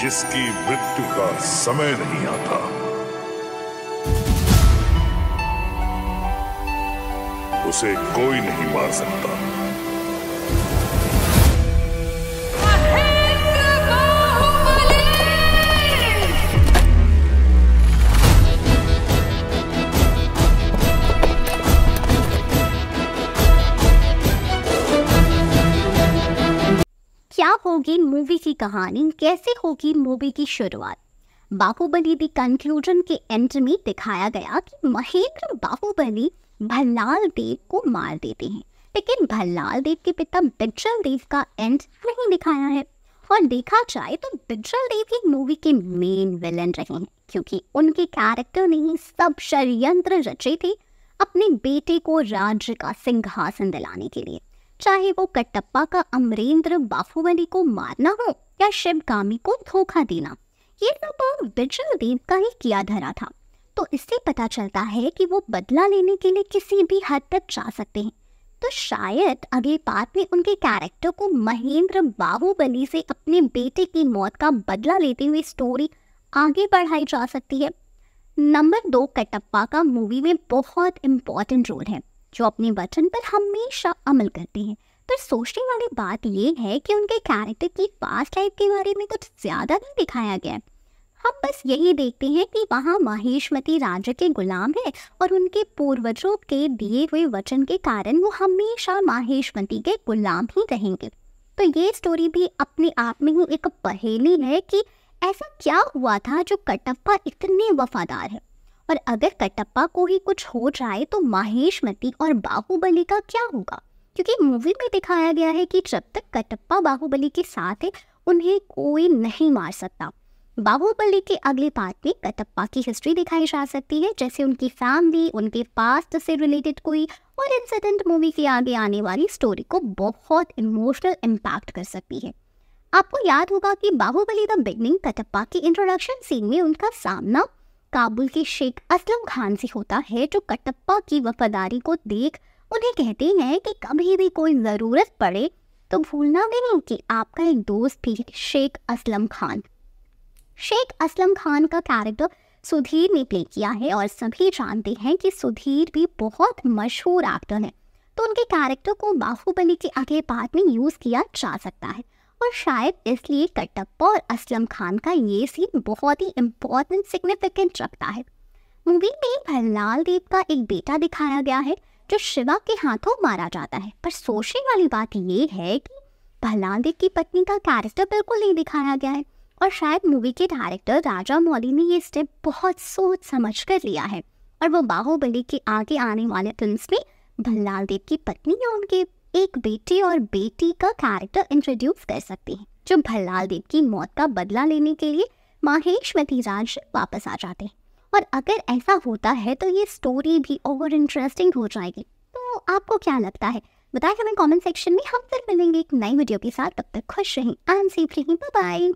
जिसकी मृत्यु का समय नहीं आता उसे कोई नहीं मार सकता क्या होगी मूवी की कहानी कैसे होगी मूवी की शुरुआत बाहुबली दी कंक्लूजन के एंड में दिखाया गया कि महेंद्र बाहुबली भल्लाल देव को मार देते हैं लेकिन भल्लाल देव के पिता बिजल देव का एंड नहीं दिखाया है और देखा जाए तो बिजल देव ही मूवी के मेन विलन रहे हैं क्योंकि उनके कैरेक्टर ने ही सब षडयंत्र रचे थे अपने बेटे को राज्य का सिंहासन दिलाने के लिए चाहे वो कटप्पा का अमरेंद्र बाहुबली को मारना हो या कामी को धोखा देना ये सब विजय देव का ही किया धरा था तो इससे पता चलता है कि वो बदला लेने के लिए किसी भी हद तक जा सकते हैं तो शायद अगले पार्ट में उनके कैरेक्टर को महेंद्र बाहुबली से अपने बेटे की मौत का बदला लेते हुए स्टोरी आगे बढ़ाई जा सकती है नंबर दो कटप्पा का मूवी में बहुत इम्पोर्टेंट रोल है जो अपने वचन पर हमेशा अमल करते हैं पर सोचने वाली बात यह है कि उनके कैरेक्टर की पास्ट लाइफ के बारे में कुछ ज़्यादा नहीं दिखाया गया है हम बस यही देखते हैं कि वहाँ महेशमती राजा के गुलाम है और उनके पूर्वजों के दिए हुए वचन के कारण वो हमेशा महेशमती के गुलाम ही रहेंगे तो ये स्टोरी भी अपने आप में ही एक पहेली है कि ऐसा क्या हुआ था जो कटप्पा इतने वफादार है पर अगर कटप्पा को ही कुछ हो जाए तो माहेश मती और बाहुबली का क्या होगा क्योंकि मूवी में दिखाया गया है कि जब तक कटप्पा बाहुबली के साथ है उन्हें कोई नहीं मार सकता बाहुबली के अगले पार्ट में कटप्पा की हिस्ट्री दिखाई जा सकती है जैसे उनकी फैमिली उनके पास्ट से रिलेटेड कोई और इंसिडेंट मूवी के आगे आने वाली स्टोरी को बहुत इमोशनल इम्पैक्ट कर सकती है आपको याद होगा कि बाहुबली द बिगनिंग कटप्पा के इंट्रोडक्शन सीन में उनका सामना काबुल के शेख असलम खान से होता है जो कटप्पा की वफादारी को देख उन्हें कहते हैं कि कभी भी कोई ज़रूरत पड़े तो भूलना भी नहीं कि आपका एक दोस्त भी है शेख असलम खान शेख असलम खान का कैरेक्टर सुधीर ने प्ले किया है और सभी जानते हैं कि सुधीर भी बहुत मशहूर एक्टर हैं तो उनके कैरेक्टर को बाहुबली के अगले पार्ट में यूज़ किया जा सकता है और शायद इसलिए कटप्पा और असलम खान का ये सीन बहुत ही इम्पोर्टेंट सिग्निफिकेंट रखता है मूवी में भरलाल देव का एक बेटा दिखाया गया है जो शिवा के हाथों मारा जाता है पर सोचने वाली बात ये है कि भरलाल देव की पत्नी का कैरेक्टर बिल्कुल नहीं दिखाया गया है और शायद मूवी के डायरेक्टर राजा मौली ने ये स्टेप बहुत सोच समझ कर लिया है और वो बाहुबली के आगे आने वाले फिल्म में भल्लाल देव की पत्नी और उनके एक बेटी और बेटी का कैरेक्टर इंट्रोड्यूस कर सकते हैं जो भल्लाल देव की मौत का बदला लेने के लिए माहेश मथिराज वापस आ जाते हैं और अगर ऐसा होता है तो ये स्टोरी भी और इंटरेस्टिंग हो जाएगी तो आपको क्या लगता है बताएं हमें कमेंट सेक्शन में हम फिर मिलेंगे एक नई वीडियो के साथ तब तक खुश रहें एंड सेफ रहें बाय